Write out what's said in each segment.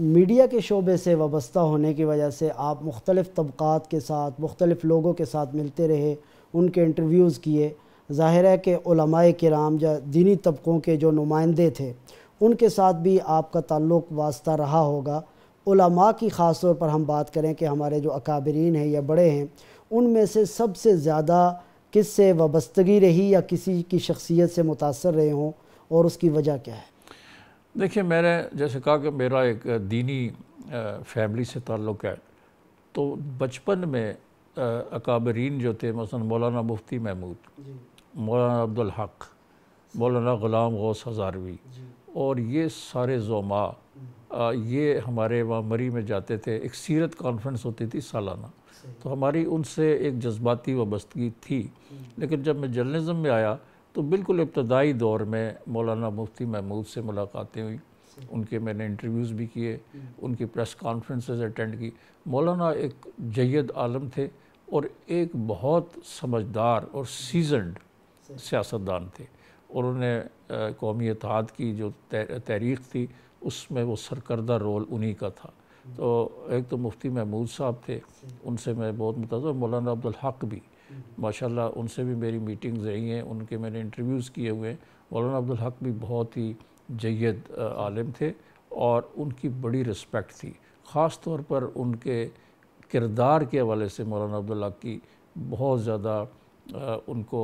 Media के शोबे से वाबस्ता होने की वजह से आप मुख्तलिफ़ तबक़ात के साथ मुख्तलिफ़ लोगों के साथ मिलते रहे उनके इंटरव्यूज़ किए ज़ाहिर है कि कराम या दीनी तबक़ों के जो नुमाइंदे थे उनके साथ भी आपका ताल्लुक वास्ता रहा होगा उलमा की ख़ास तौर पर हम बात करें कि हमारे जो अकाबरीन हैं या बड़े हैं उनमें से सबसे ज़्यादा किस से वाबस्तगी रही या किसी की शख्सियत से मुतासर रहे हों और उसकी वजह क्या है देखिए मैंने जैसे कहा कि मेरा एक दीनी फैमिली से ताल्लुक़ है तो बचपन में अकाबरीन जो थे मसलन मौलाना मुफ्ती महमूद मौलाना अब्दुल हक मौलाना ग़ुलाम गौस हज़ारवी और ये सारे जोमा हम्म। ये हमारे वहाँ मरी में जाते थे एक सीरत कॉन्फ्रेंस होती थी सालाना तो हमारी उनसे एक जज्बाती वाबस्तगी थी हम्म। लेकिन जब मैं जर्नलिज़म में आया तो बिल्कुल इब्तदाई दौर में मौलाना मुफ्ती महमूद से मुलाकातें हुई उनके मैंने इंटरव्यूज़ भी किए उनकी प्रेस कॉन्फ्रेंसेस अटेंड की मौलाना एक जयद आलम थे और एक बहुत समझदार और सीजनड सियासतदान थे और उन्हें कौमी इतिहाद की जो तहरीक थी उसमें वो सरकर्दा रोल उन्हीं का था तो एक तो मुफ्ती महमूद साहब थे उनसे मैं बहुत मुतासर मौलाना अब्दुल हक भी माशाल्लाह उनसे भी मेरी मीटिंग्स रही हैं उनके मैंने इंटरव्यूज़ किए हुए हैं मौलाना अब्दुल हक भी बहुत ही जैद आलम थे और उनकी बड़ी रिस्पेक्ट थी ख़ास तौर पर उनके किरदार के हवाले से मौलाना अब्दुल हक की बहुत ज़्यादा उनको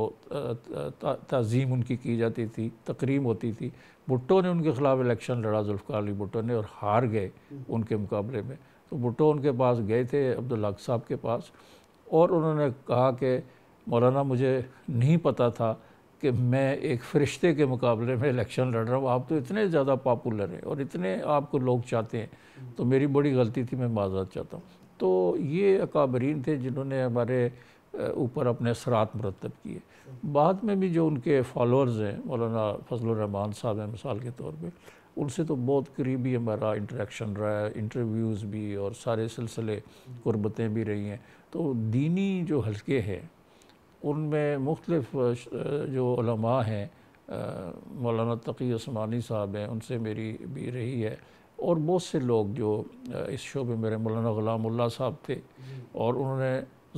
तज़ीम उनकी की जाती थी तकरीम होती थी भुट्टो ने उनके ख़िलाफ़ इलेक्शन लड़ा जुल्फ़ार अली भुट्टो ने और हार गए हम्म। उनके मुकाबले में तो भुट्टो उनके पास गए थे अब्दुल हक साहब के पास और उन्होंने कहा कि मौलाना मुझे नहीं पता था कि मैं एक फ़रिश्ते के मुकाबले में इलेक्शन लड़ रहा हूँ आप तो इतने ज़्यादा पॉपुलर हैं और इतने आपको लोग चाहते हैं तो मेरी बड़ी गलती थी मैं माजत चाहता हूँ तो ये अकाबरीन थे जिन्होंने हमारे ऊपर अपने असरात मरतब किए बाद में भी जो उनके फॉलोअर्स हैं मौलाना फजल रहमान साहब हैं मिसाल के तौर पर उनसे तो बहुत करीबी हमारा इंटरेक्शन रहा है इंटरव्यूज़ भी और सारे सिलसिले गुरबतें भी रही हैं तो दीनी जो हल्के हैं उनमें मुख्तलफ़ जो उलमा हैं मौलाना तकी असमानी साहब हैं उनसे मेरी भी रही है और बहुत से लोग जो इस शोबे मेरे मौलाना उल्ला साहब थे और उन्होंने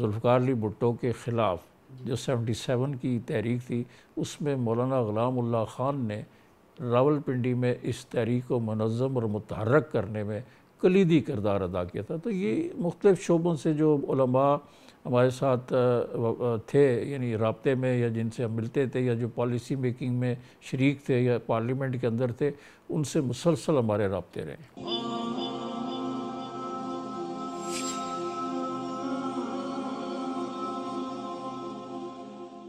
जुल्फ़ार अली भुट्टो के ख़िलाफ़ जो सेवेंटी सेवन की तहरीक थी उसमें मौलाना उल्ला ख़ान ने रावलपिंडी में इस तहरीक को मनज़म और मतहरक करने में कलीदी किरदार अदा किया था तो ये मुख्तलिफ़ शोबों से जो हमारे साथ थे यानी रबते में या जिनसे हम मिलते थे या जो पॉलिसी मेकिंग में शरीक थे या पार्लियामेंट के अंदर थे उनसे मुसलसल हमारे रबते रहे